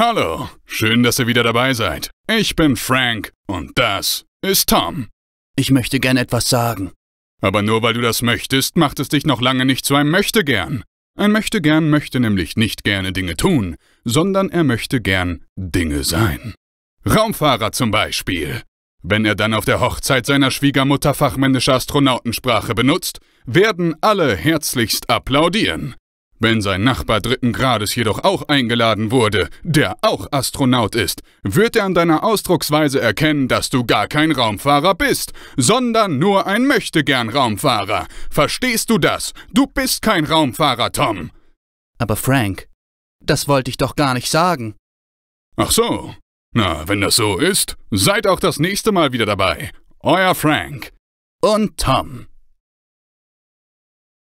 Hallo, schön, dass ihr wieder dabei seid. Ich bin Frank und das ist Tom. Ich möchte gern etwas sagen. Aber nur weil du das möchtest, macht es dich noch lange nicht zu einem Möchtegern. Ein Möchtegern möchte nämlich nicht gerne Dinge tun, sondern er möchte gern Dinge sein. Raumfahrer zum Beispiel. Wenn er dann auf der Hochzeit seiner Schwiegermutter fachmännische Astronautensprache benutzt, werden alle herzlichst applaudieren. Wenn sein Nachbar dritten Grades jedoch auch eingeladen wurde, der auch Astronaut ist, wird er an deiner Ausdrucksweise erkennen, dass du gar kein Raumfahrer bist, sondern nur ein möchtegern Raumfahrer. Verstehst du das? Du bist kein Raumfahrer, Tom. Aber Frank, das wollte ich doch gar nicht sagen. Ach so. Na, wenn das so ist, seid auch das nächste Mal wieder dabei. Euer Frank. Und Tom.